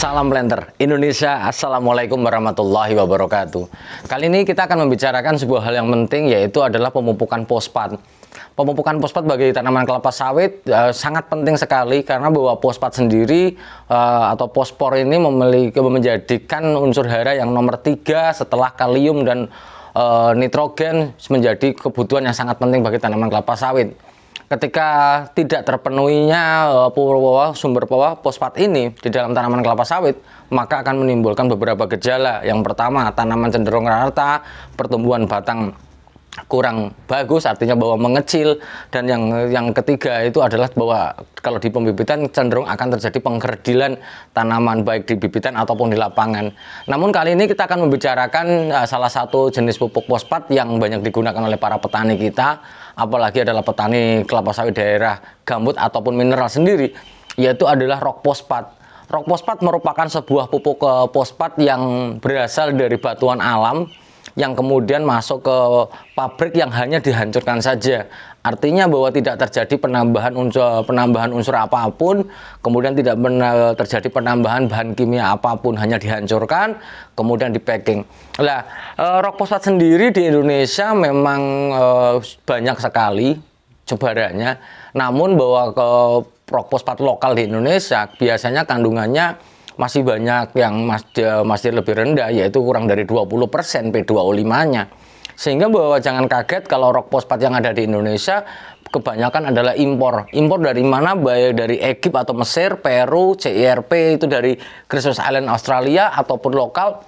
Salam Blender, Indonesia, Assalamualaikum warahmatullahi wabarakatuh Kali ini kita akan membicarakan sebuah hal yang penting yaitu adalah pemupukan pospat Pemupukan pospat bagi tanaman kelapa sawit eh, sangat penting sekali karena bahwa pospat sendiri eh, atau pospor ini memiliki menjadikan unsur hara yang nomor tiga setelah kalium dan eh, nitrogen menjadi kebutuhan yang sangat penting bagi tanaman kelapa sawit ketika tidak terpenuhinya uh, sumber fosfat ini di dalam tanaman kelapa sawit, maka akan menimbulkan beberapa gejala. Yang pertama, tanaman cenderung rata, pertumbuhan batang kurang bagus artinya bahwa mengecil dan yang yang ketiga itu adalah bahwa kalau di pembibitan cenderung akan terjadi pengkerdilan tanaman baik di bibitan ataupun di lapangan. Namun kali ini kita akan membicarakan uh, salah satu jenis pupuk fosfat yang banyak digunakan oleh para petani kita apalagi adalah petani kelapa sawit daerah gambut ataupun mineral sendiri yaitu adalah rock fosfat. Rock fosfat merupakan sebuah pupuk uh, fosfat yang berasal dari batuan alam yang kemudian masuk ke pabrik yang hanya dihancurkan saja. Artinya bahwa tidak terjadi penambahan unsur penambahan unsur apapun, kemudian tidak terjadi penambahan bahan kimia apapun, hanya dihancurkan, kemudian di packing. Nah, e, rokposfat sendiri di Indonesia memang e, banyak sekali cebarannya. Namun bahwa ke rokposfat lokal di Indonesia biasanya kandungannya masih banyak yang masih, lebih rendah yaitu kurang dari 20% P2O5-nya. Sehingga bahwa jangan kaget kalau rock fosfat yang ada di Indonesia kebanyakan adalah impor. Impor dari mana? Baik dari Egypt atau Mesir, Peru, CIRP itu dari Christmas Island Australia ataupun lokal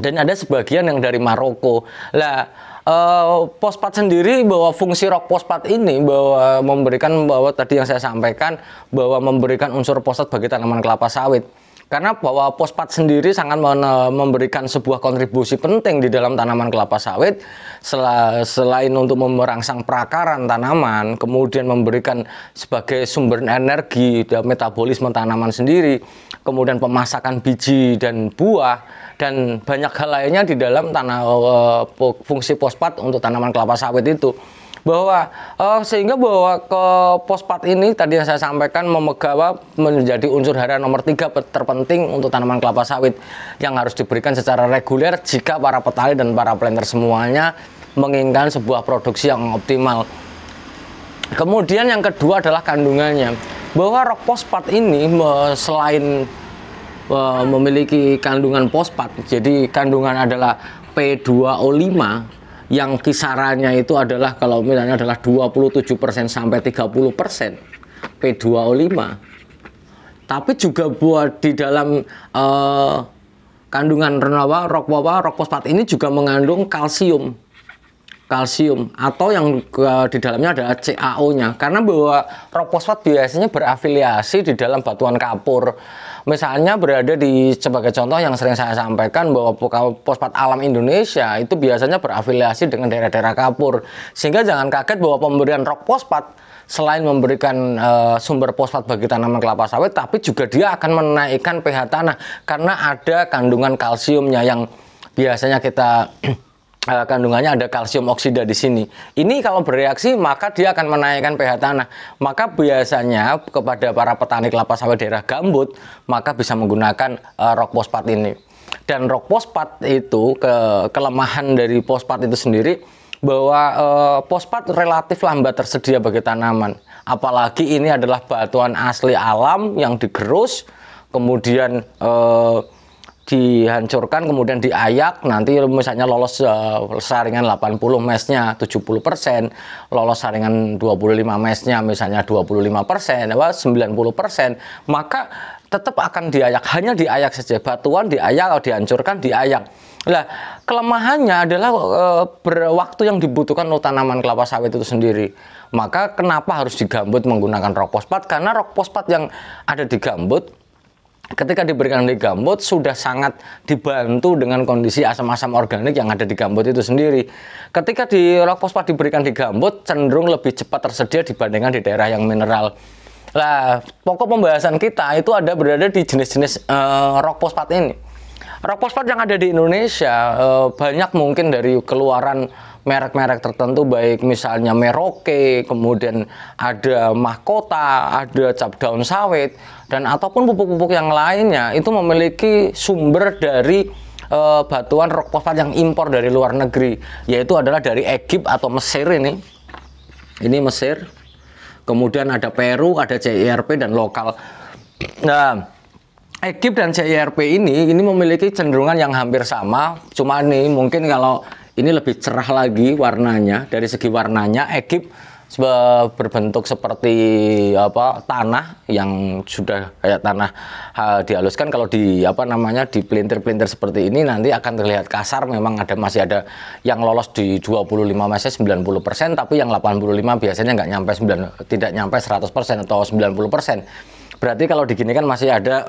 dan ada sebagian yang dari Maroko. Lah Uh, eh, pospat sendiri bahwa fungsi rock pospat ini bahwa memberikan bahwa tadi yang saya sampaikan bahwa memberikan unsur pospat bagi tanaman kelapa sawit. Karena bahwa pospat sendiri sangat memberikan sebuah kontribusi penting di dalam tanaman kelapa sawit sel selain untuk merangsang perakaran tanaman, kemudian memberikan sebagai sumber energi dan ya, metabolisme tanaman sendiri, kemudian pemasakan biji dan buah dan banyak hal lainnya di dalam tanah eh, fungsi pospat untuk tanaman kelapa sawit itu bahwa uh, sehingga bahwa ke pospat ini tadi yang saya sampaikan memegawa menjadi unsur hara nomor tiga terpenting untuk tanaman kelapa sawit yang harus diberikan secara reguler jika para petani dan para planter semuanya menginginkan sebuah produksi yang optimal. Kemudian yang kedua adalah kandungannya bahwa rok pospat ini selain e, memiliki kandungan pospat jadi kandungan adalah P2O5 yang kisarannya itu adalah kalau misalnya adalah 27% sampai 30% P2O5 tapi juga buat di dalam uh, kandungan renawa, rokwawa, rokfosfat ini juga mengandung kalsium kalsium atau yang eh, di dalamnya adalah CaO-nya karena bahwa phosphate biasanya berafiliasi di dalam batuan kapur misalnya berada di sebagai contoh yang sering saya sampaikan bahwa fosfat alam Indonesia itu biasanya berafiliasi dengan daerah-daerah kapur sehingga jangan kaget bahwa pemberian rok phosphate selain memberikan e, sumber fosfat bagi tanaman kelapa sawit tapi juga dia akan menaikkan pH tanah karena ada kandungan kalsiumnya yang biasanya kita uh, kandungannya ada kalsium oksida di sini. Ini kalau bereaksi maka dia akan menaikkan pH tanah. Maka biasanya kepada para petani kelapa sawit daerah gambut maka bisa menggunakan uh, rock pospat ini. Dan rock pospat itu ke kelemahan dari pospat itu sendiri bahwa e, eh, pospat relatif lambat tersedia bagi tanaman. Apalagi ini adalah batuan asli alam yang digerus kemudian e, dihancurkan kemudian diayak nanti misalnya lolos uh, saringan 80 mesnya 70 persen lolos saringan 25 mesnya misalnya 25 persen 90 persen maka tetap akan diayak hanya diayak saja batuan diayak atau dihancurkan diayak lah kelemahannya adalah e, berwaktu yang dibutuhkan untuk tanaman kelapa sawit itu sendiri maka kenapa harus digambut menggunakan rock phosphate karena rock phosphate yang ada di gambut ketika diberikan di gambut sudah sangat dibantu dengan kondisi asam-asam organik yang ada di gambut itu sendiri. Ketika di rock fosfat diberikan di gambut cenderung lebih cepat tersedia dibandingkan di daerah yang mineral. Lah, pokok pembahasan kita itu ada berada di jenis-jenis uh, eh, rock fosfat ini. Rock fosfat yang ada di Indonesia uh, banyak mungkin dari keluaran merek-merek tertentu baik misalnya Merauke, kemudian ada mahkota, ada cap daun sawit dan ataupun pupuk-pupuk yang lainnya itu memiliki sumber dari e, batuan rockfosfat yang impor dari luar negeri yaitu adalah dari Egypt atau Mesir ini. Ini Mesir. Kemudian ada Peru, ada CIRP dan lokal. Nah, Egypt dan CIRP ini ini memiliki cenderungan yang hampir sama, cuma nih mungkin kalau ini lebih cerah lagi warnanya dari segi warnanya ekip berbentuk seperti apa tanah yang sudah kayak tanah ha, dihaluskan kalau di apa namanya di pelintir-pelintir seperti ini nanti akan terlihat kasar memang ada masih ada yang lolos di 25 masih 90% tapi yang 85 biasanya nggak nyampe 9 tidak nyampe 100% atau 90% berarti kalau digini kan masih ada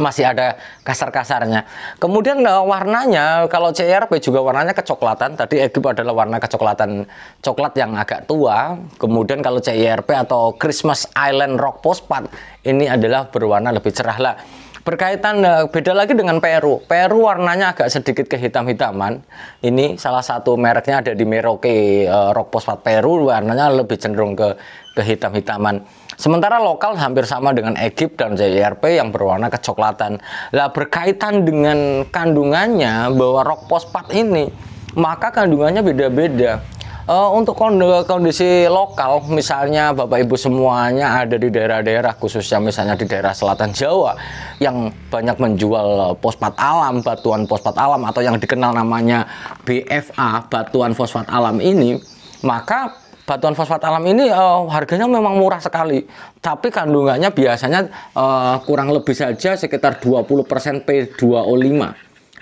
masih ada kasar-kasarnya. Kemudian uh, warnanya, kalau CRB juga warnanya kecoklatan. Tadi Egypt adalah warna kecoklatan, coklat yang agak tua. Kemudian kalau CIRP atau Christmas Island Rock Postpart ini adalah berwarna lebih cerah lah. Berkaitan uh, beda lagi dengan Peru. Peru warnanya agak sedikit kehitam-hitaman. Ini salah satu mereknya ada di Merauke uh, Rock Postpart Peru warnanya lebih cenderung ke kehitam-hitaman Sementara lokal hampir sama dengan Egip dan JRP yang berwarna kecoklatan. Lah berkaitan dengan kandungannya bahwa rok pospat ini maka kandungannya beda-beda. Uh, untuk kondisi lokal, misalnya Bapak Ibu semuanya ada di daerah-daerah, khususnya misalnya di daerah selatan Jawa, yang banyak menjual fosfat alam, batuan fosfat alam, atau yang dikenal namanya BFA, batuan fosfat alam ini, maka batuan fosfat alam ini uh, harganya memang murah sekali, tapi kandungannya biasanya uh, kurang lebih saja sekitar 20% P2O5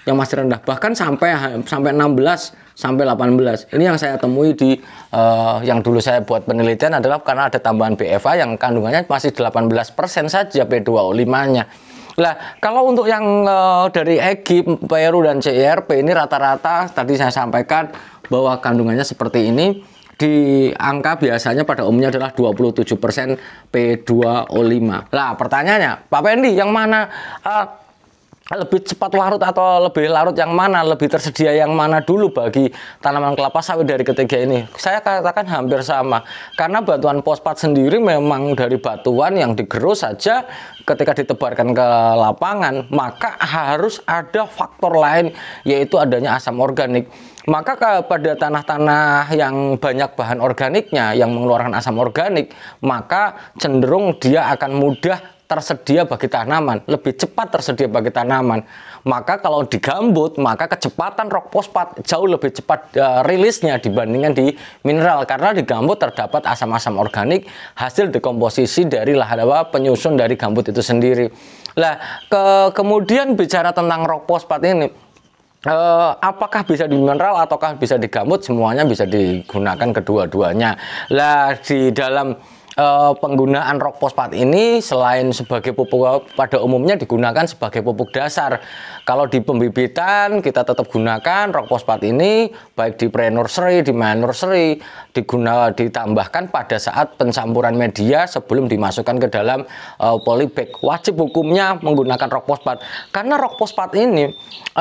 yang masih rendah bahkan sampai sampai 16 sampai 18. Ini yang saya temui di uh, yang dulu saya buat penelitian adalah karena ada tambahan BFA yang kandungannya masih 18% saja P2O5-nya. Lah, kalau untuk yang uh, dari Egi, Peru dan CIRP e ini rata-rata tadi saya sampaikan bahwa kandungannya seperti ini di angka biasanya pada umumnya adalah 27% P2O5. Lah pertanyaannya, Pak Pendi, yang mana uh, lebih cepat larut atau lebih larut yang mana, lebih tersedia yang mana dulu bagi tanaman kelapa sawit dari ketiga ini? Saya katakan hampir sama. Karena batuan pospat sendiri memang dari batuan yang digerus saja ketika ditebarkan ke lapangan, maka harus ada faktor lain yaitu adanya asam organik maka pada tanah-tanah yang banyak bahan organiknya yang mengeluarkan asam organik maka cenderung dia akan mudah tersedia bagi tanaman, lebih cepat tersedia bagi tanaman. Maka kalau digambut maka kecepatan rock fosfat jauh lebih cepat uh, rilisnya dibandingkan di mineral karena di terdapat asam-asam organik hasil dekomposisi dari lahan apa penyusun dari gambut itu sendiri. Lah, ke, kemudian bicara tentang rock fosfat ini Uh, apakah bisa di mineral ataukah bisa digamut semuanya bisa digunakan kedua-duanya lah di dalam Eh, penggunaan rock fosfat ini selain sebagai pupuk eh, pada umumnya digunakan sebagai pupuk dasar. Kalau di pembibitan kita tetap gunakan rock fosfat ini baik di pre nursery, di main nursery diguna ditambahkan pada saat pencampuran media sebelum dimasukkan ke dalam eh, polybag. Wajib hukumnya menggunakan rock fosfat karena rock fosfat ini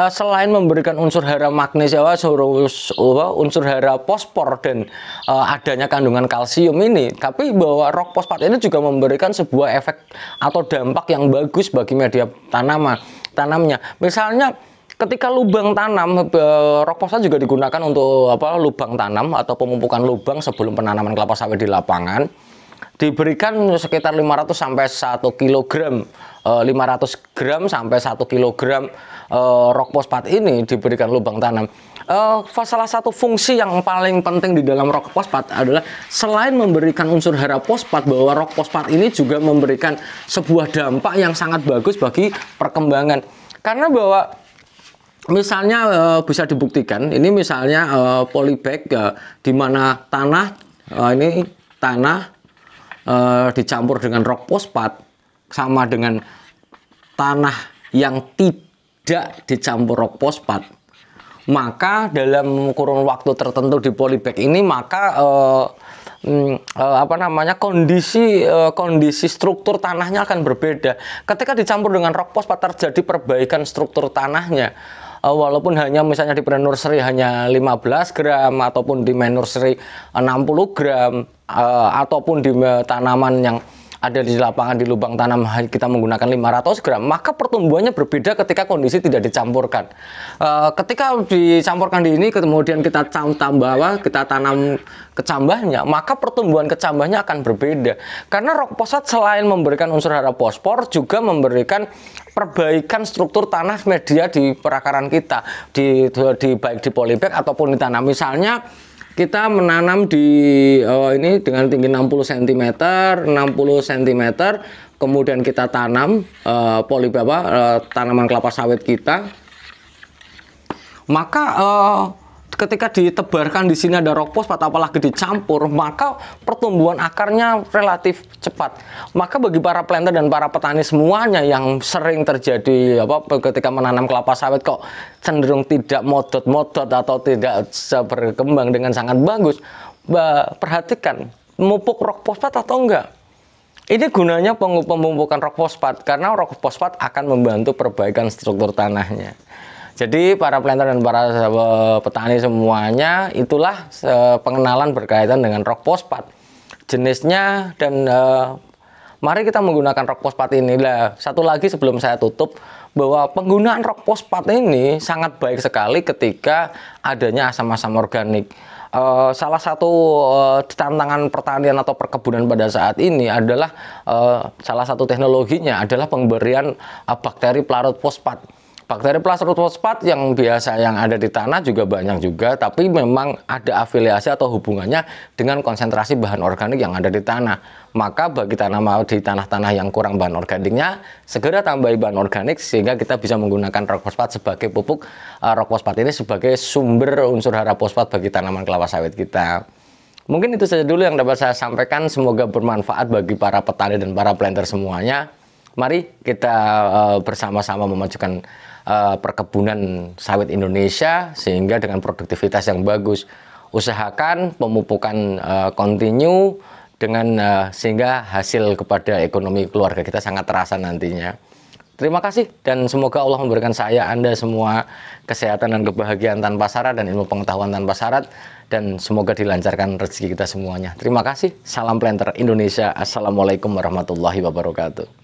selain memberikan unsur hara magnesia, unsur hara fosfor dan adanya kandungan kalsium ini, tapi bahwa bahwa rock ini juga memberikan sebuah efek atau dampak yang bagus bagi media tanaman tanamnya. Misalnya ketika lubang tanam eh, rock posta juga digunakan untuk apa lubang tanam atau pemupukan lubang sebelum penanaman kelapa sawit di lapangan diberikan sekitar 500 sampai 1 kilogram. 500 eh, gram sampai 1 kilogram eh, rock pospat ini diberikan lubang tanam. Eh, salah satu fungsi yang paling penting di dalam rock pospat adalah selain memberikan unsur hara pospat bahwa rock pospat ini juga memberikan sebuah dampak yang sangat bagus bagi perkembangan. Karena bahwa misalnya e, bisa dibuktikan ini misalnya e, polybag e, di mana tanah e, ini tanah e, dicampur dengan rock pospat sama dengan tanah yang tidak dicampur rock pospat maka dalam kurun waktu tertentu di polybag ini maka eh, mm, eh, apa namanya kondisi eh, kondisi struktur tanahnya akan berbeda ketika dicampur dengan rock pospat terjadi perbaikan struktur tanahnya eh, walaupun hanya misalnya di brand nursery hanya 15 gram ataupun di main nursery 60 gram eh, ataupun di tanaman yang ada di lapangan di lubang tanam kita menggunakan 500 gram, maka pertumbuhannya berbeda ketika kondisi tidak dicampurkan. E, ketika dicampurkan di ini, kemudian kita tambah, kita tanam kecambahnya, maka pertumbuhan kecambahnya akan berbeda. Karena rok posat selain memberikan unsur hara fosfor, juga memberikan perbaikan struktur tanah media di perakaran kita, di, di baik di polybag ataupun di tanah Misalnya kita menanam di oh, ini dengan tinggi 60 cm, 60 cm, kemudian kita tanam uh, eh, polybaba uh, eh, tanaman kelapa sawit kita. Maka uh, ketika ditebarkan di sini ada rock post patah apalagi dicampur maka pertumbuhan akarnya relatif cepat maka bagi para planter dan para petani semuanya yang sering terjadi apa ketika menanam kelapa sawit kok cenderung tidak modot-modot atau tidak berkembang dengan sangat bagus perhatikan memupuk rock fosfat atau enggak ini gunanya pemupukan rock fosfat karena rock fosfat akan membantu perbaikan struktur tanahnya jadi para planter dan para petani semuanya itulah pengenalan berkaitan dengan rock pospat. Jenisnya dan eh, mari kita menggunakan rock pospat ini. Lah, satu lagi sebelum saya tutup bahwa penggunaan rock pospat ini sangat baik sekali ketika adanya asam-asam organik. Uh, salah satu uh, tantangan pertanian atau perkebunan pada saat ini adalah uh, salah satu teknologinya adalah pemberian uh, bakteri pelarut fosfat bakteri fosfat yang biasa yang ada di tanah juga banyak juga tapi memang ada afiliasi atau hubungannya dengan konsentrasi bahan organik yang ada di tanah maka bagi tanaman di tanah-tanah yang kurang bahan organiknya segera tambahi bahan organik sehingga kita bisa menggunakan rock fosfat sebagai pupuk uh, eh, rock fosfat ini sebagai sumber unsur hara fosfat bagi tanaman kelapa sawit kita mungkin itu saja dulu yang dapat saya sampaikan semoga bermanfaat bagi para petani dan para planter semuanya mari kita uh, bersama-sama memajukan Eh, perkebunan sawit Indonesia sehingga dengan produktivitas yang bagus usahakan pemupukan uh, dengan uh, sehingga hasil kepada ekonomi keluarga kita sangat terasa nantinya. Terima kasih dan semoga Allah memberikan saya Anda semua kesehatan dan kebahagiaan tanpa syarat dan ilmu pengetahuan tanpa syarat dan semoga dilancarkan rezeki kita semuanya. Terima kasih. Salam Planter Indonesia. Assalamualaikum warahmatullahi wabarakatuh.